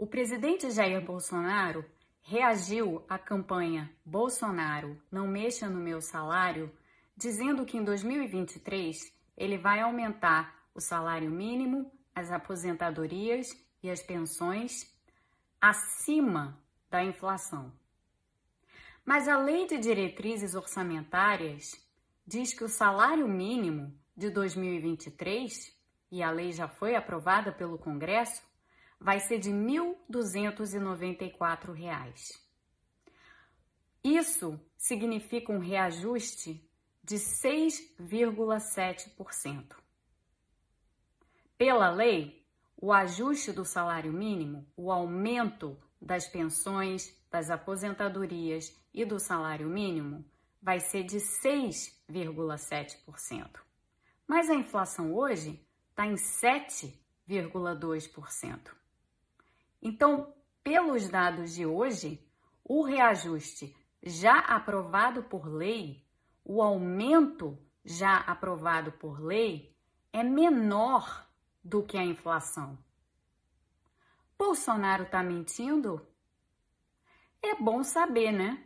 O presidente Jair Bolsonaro reagiu à campanha Bolsonaro não mexa no meu salário, dizendo que em 2023 ele vai aumentar o salário mínimo, as aposentadorias e as pensões acima da inflação. Mas a Lei de Diretrizes Orçamentárias diz que o salário mínimo de 2023, e a lei já foi aprovada pelo Congresso, vai ser de R$ 1.294. Isso significa um reajuste de 6,7%. Pela lei, o ajuste do salário mínimo, o aumento das pensões, das aposentadorias e do salário mínimo vai ser de 6,7%. Mas a inflação hoje está em 7,2%. Então, pelos dados de hoje, o reajuste já aprovado por lei, o aumento já aprovado por lei, é menor do que a inflação. Bolsonaro está mentindo? É bom saber, né?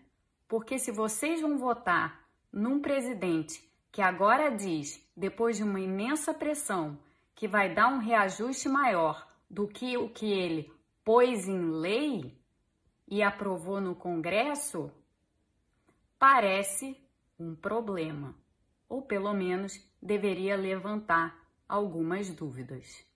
Porque se vocês vão votar num presidente que agora diz, depois de uma imensa pressão, que vai dar um reajuste maior do que o que ele pôs em lei e aprovou no Congresso, parece um problema, ou pelo menos deveria levantar algumas dúvidas.